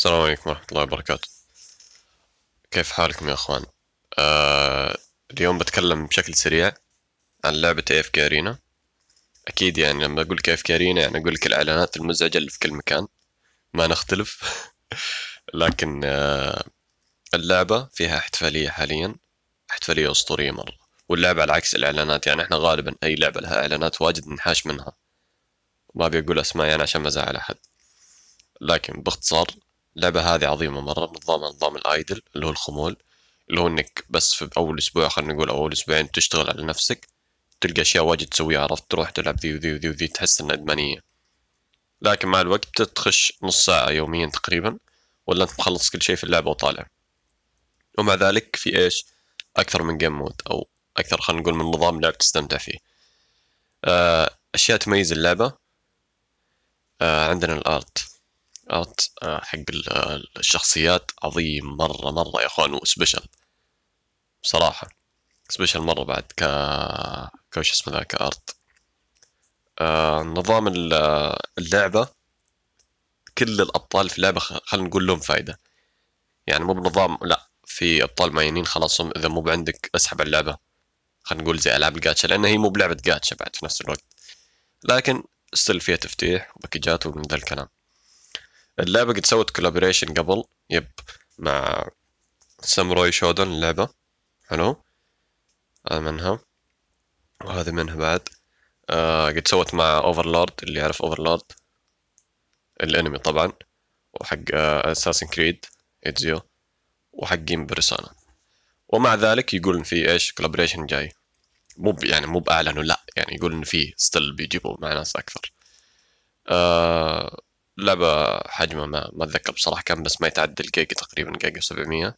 السلام عليكم ورحمة الله وبركاته كيف حالكم يا أخوان؟ آه اليوم بتكلم بشكل سريع عن لعبة اف كارينا أكيد يعني لما أقول اف كارينا يعني أقول لك الإعلانات المزعجة اللي في كل مكان ما نختلف لكن آه اللعبة فيها احتفالية حاليا احتفالية أسطورية مرة واللعبة على عكس الإعلانات يعني إحنا غالبا أي لعبة لها إعلانات واجد ننحاش منها ما بيقول أسماء يعني عشان ما أزعل أحد لكن باختصار اللعبه هذه عظيمه مره نظام نظام الايدل اللي هو الخمول اللي هو انك بس في اول اسبوع خلينا نقول اول اسبوعين تشتغل على نفسك تلقى اشياء واجد تسويها عرفت تروح تلعب ذي وذي وذي وذي تحس انها ادمانيه لكن مع الوقت تخش نص ساعه يوميا تقريبا ولا انت مخلص كل شيء في اللعبه وطالع ومع ذلك في ايش اكثر من جيم مود او اكثر خلينا نقول من نظام لعب تستمتع فيه آه، اشياء تميز اللعبه آه، عندنا الارت ارت آه، حق آه، الشخصيات عظيم مره مره يا اخوان وسبيشل بصراحه سبيشل مره بعد ك كوش اسمه ذا كارت آه، نظام اللعبه كل الابطال في اللعبه خلينا نقول لهم فايده يعني مو بنظام لا في ابطال معينين خلاص اذا مو بعندك اسحب اللعبه خلينا نقول زي العاب الجاتشا لان هي مو بلعبه جاتشا بعد في نفس الوقت لكن ستيل فيها تفتيح وباكجات ومن ذا الكلام اللعبه قد سوت كولابوريشن قبل يب مع ساموراي شودن اللعبه حلو هذا منها وهذه منها بعد آه قد سوت مع اوفرلورد اللي يعرف اوفرلورد الانمي طبعا وحق اساسن كريد ايتزيو وحق جيم برسانا ومع ذلك يقول ان في ايش كولابوريشن جاي مو يعني مو باعلنوا لا يعني يقول ان في ستيل بيجيبوا مع ناس اكثر آه اللعبة حجمها ما, ما أتذكر بصراحة كم بس ما يتعدى الجيجا تقريبا جيجا 700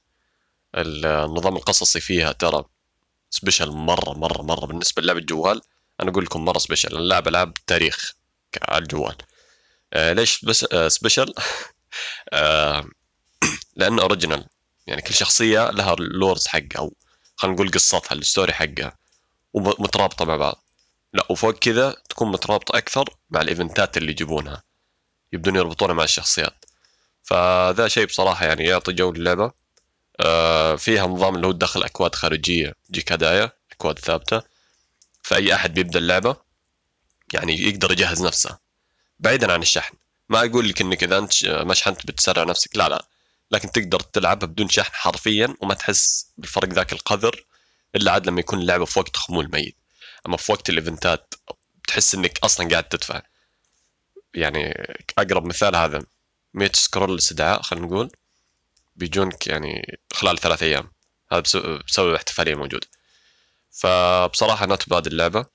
النظام القصصي فيها ترى سبيشل مرة مرة مرة بالنسبة للعبة الجوال أنا أقول لكم مرة سبيشل اللعبة ألعاب تاريخ على الجوال آه ليش بس آه سبيشل آه لأنه أوريجينال يعني كل شخصية لها اللورز حقها أو خلينا نقول قصتها الستوري حقها ومترابطة مع بعض لا وفوق كذا تكون مترابطة أكثر مع الإيفنتات اللي يجيبونها يبدون يربطونه مع الشخصيات فذا شيء بصراحة يعني يعطي جو للعبة آه فيها نظام اللي هو تدخل أكواد خارجية تجيك هدايا أكواد ثابتة فأي أحد بيبدأ اللعبة يعني يقدر يجهز نفسه بعيدا عن الشحن ما أقول لك إنك إذا أنت ما شحنت بتسرع نفسك لا لا لكن تقدر تلعبها بدون شحن حرفيا وما تحس بالفرق ذاك القذر إلا عاد لما يكون اللعبة في وقت خمول ميت أما في وقت الإيفنتات تحس إنك أصلا قاعد تدفع يعني اقرب مثال هذا ميت سكرول استدعاء خلينا نقول بيجونك يعني خلال ثلاث ايام هذا بسبب الاحتفاليه موجود فبصراحه نوت باد اللعبه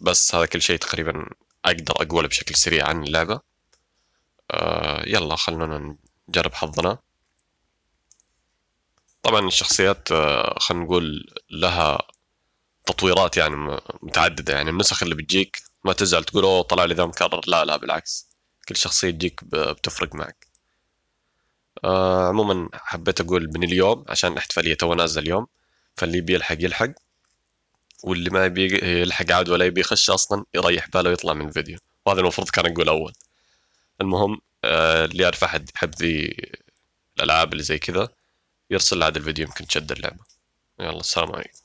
بس هذا كل شيء تقريبا اقدر اقوله بشكل سريع عن اللعبه آه يلا خلونا نجرب حظنا طبعا الشخصيات آه خلينا نقول لها تطويرات يعني متعدده يعني النسخ اللي بتجيك ما تزعل تقول اوه طلع لي ذا مكرر لا لا بالعكس كل شخصية تجيك بتفرق معك آه عموما حبيت اقول من اليوم عشان الاحتفالية تو نازلة اليوم فاللي يلحق يلحق واللي ما يبي يلحق عاد ولا يبي يخش اصلا يريح باله ويطلع من الفيديو وهذا المفروض كان اقول اول المهم آه اللي يعرف احد يحب ذي الالعاب اللي زي كذا يرسل عاد الفيديو يمكن تشد اللعبه يلا السلام عليكم